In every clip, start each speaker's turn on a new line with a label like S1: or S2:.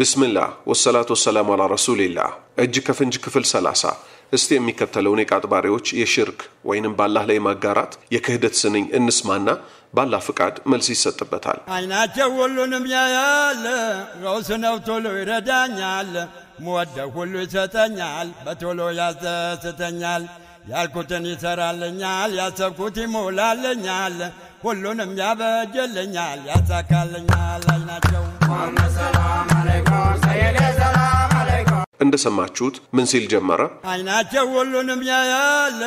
S1: ብስምላህ ወሰላት ወሰላሙ አላ ረሱልላህ እጅ ከፍንጅ ክፍል ሰላሳ እስቲ የሚከተለውን የቃጥባሪዎች የሽርክ ወይንም ባላህ ላይ ማጋራት የክህደት ስንኝ እንስማና ባላህ ፍቃድ መልስ ይሰጥበታል።
S2: አይናቸው ሁሉንም ያያል፣ ገውስ ነው ቶሎ ይረዳኛል፣ ምወደው ሁሉ ይሰጠኛል፣ በቶሎ ያስደስተኛል፣ ያልኩትን ይሰራልኛል፣ ያሰብኩት ይሞላለኛል፣ ሁሉንም ያበጀልኛል፣ ያሳካልኛል አይናቸው ሰላም
S1: እንደሰማችሁት ምን ሲል ጀመረ?
S2: አይናቸው ሁሉንም ያያል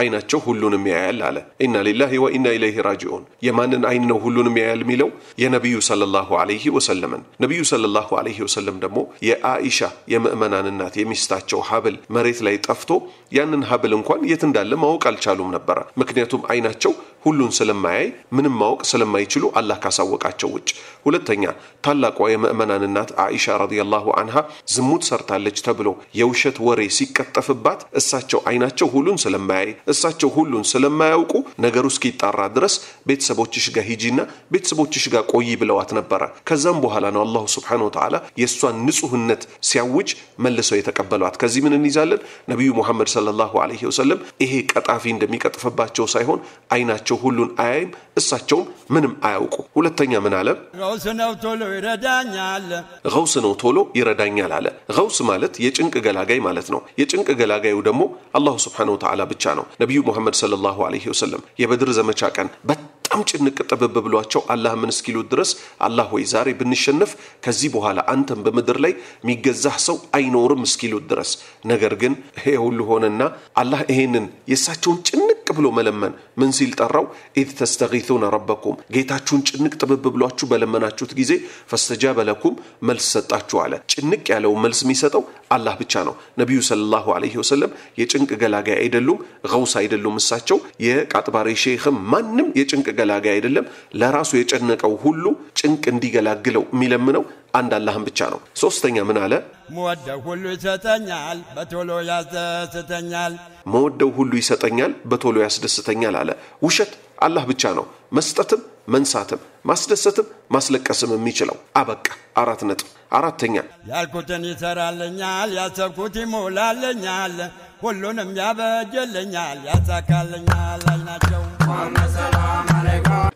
S1: አይናቸው ሁሉንም ያያል አለ። ኢና ሊላሂ ወኢና ኢለይህ ራጂዑን። የማንን አይን ነው ሁሉንም ያያል የሚለው? የነቢዩ ሰለላሁ ዐለይሂ ወሰለምን። ነቢዩ ሰለላሁ ዐለይሂ ወሰለም ደግሞ የአኢሻ የምዕመናን እናት የሚስታቸው ሀብል መሬት ላይ ጠፍቶ ያንን ሀብል እንኳን የት እንዳለ ማወቅ አልቻሉም ነበረ። ምክንያቱም አይናቸው ሁሉን ስለማያይ ምንም ማወቅ ስለማይችሉ አላህ ካሳወቃቸው ውጭ። ሁለተኛ ታላቋ የምዕመናን እናት አኢሻ ረዲያላሁ አንሃ ዝሙት ሰርታለች ተብሎ የውሸት ወሬ ሲቀጠፍባት እሳቸው አይናቸው ሁሉን ስለማያይ እሳቸው ሁሉን ስለማያውቁ ነገሩ እስኪጣራ ድረስ ቤተሰቦችሽ ጋር ሂጂና ቤተሰቦችሽ ጋር ቆይ ብለዋት ነበረ። ከዛም በኋላ ነው አላሁ ስብሓነሁ ወተዓላ የእሷን ንጹህነት ሲያውጅ መልሰው የተቀበሏት። ከዚህ ምን እንይዛለን? ነቢዩ ሙሐመድ ሰለላሁ ዐለይሂ ወሰለም ይሄ ቀጣፊ እንደሚቀጥፍባቸው ሳይሆን አይናቸው ያላቸው ሁሉን አያይም፣ እሳቸውም ምንም አያውቁ። ሁለተኛ ምን አለ?
S2: ገውስ ነው ቶሎ ይረዳኛል።
S1: ገውስ ነው ቶሎ ይረዳኛል አለ። ገውስ ማለት የጭንቅ ገላጋይ ማለት ነው። የጭንቅ ገላጋዩ ደግሞ አላሁ ስብሓነሁ ወተዓላ ብቻ ነው። ነቢዩ ሙሐመድ ሰለላሁ ዐለይሂ ወሰለም የበድር ዘመቻ ቀን በጣም ጭንቅ ጥብብ ብሏቸው አላህ ምን እስኪሉት ድረስ አላህ ሆይ ዛሬ ብንሸነፍ ከዚህ በኋላ አንተን በምድር ላይ የሚገዛህ ሰው አይኖርም እስኪሉት ድረስ ነገር ግን ይሄ ሁሉ ሆነና አላህ ይሄንን የእሳቸውን ጭንቅ ብሎ መለመን ምን ሲል ጠራው? ኢዝ ተስተጊሱነ ረበኩም ጌታችሁን ጭንቅ ጥብብ ብሏችሁ በለመናችሁት ጊዜ ፈስተጃበ ለኩም መልስ ሰጣችሁ አለ። ጭንቅ ያለው መልስ የሚሰጠው አላህ ብቻ ነው። ነቢዩ ሰለላሁ ዐለይሂ ወሰለም የጭንቅ ገላጋይ አይደሉም፣ ገውስ አይደሉም። እሳቸው የቃጥባሬ ሼህም ማንም የጭንቅ ገላጋይ አይደለም። ለራሱ የጨነቀው ሁሉ ጭንቅ እንዲገላግለው የሚለምነው አንድ አላህም ብቻ ነው። ሶስተኛ ምን አለ?
S2: መወደው ሁሉ ይሰጠኛል፣ በቶሎ ያስደስተኛል።
S1: መወደው ሁሉ ይሰጠኛል፣ በቶሎ ያስደስተኛል አለ። ውሸት አላህ ብቻ ነው መስጠትም መንሳትም ማስደሰትም ማስለቀስም የሚችለው። አበቃ። አራት ነጥብ። አራተኛ
S2: ያልኩትን ይሰራልኛል፣ ያሰብኩት ይሞላልኛል፣ ሁሉንም ያበጀልኛል፣ ያሳካልኛል አይናቸው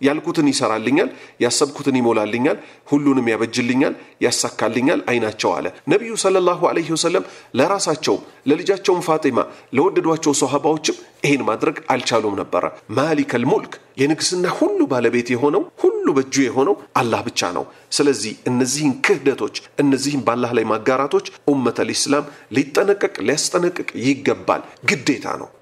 S1: ያልኩትን ይሰራልኛል፣ ያሰብኩትን ይሞላልኛል፣ ሁሉንም ያበጅልኛል፣ ያሳካልኛል አይናቸው አለ። ነቢዩ ሰለላሁ ዐለይሂ ወሰለም ለራሳቸውም ለልጃቸውም ፋጢማ ለወደዷቸው ሶሃባዎችም ይህን ማድረግ አልቻሉም ነበረ። ማሊከል ሙልክ የንግስና ሁሉ ባለቤት የሆነው ሁሉ በእጁ የሆነው አላህ ብቻ ነው። ስለዚህ እነዚህን ክህደቶች እነዚህን በአላህ ላይ ማጋራቶች ኡመተል ኢስላም ሊጠነቀቅ ሊያስጠነቅቅ ይገባል፣ ግዴታ ነው።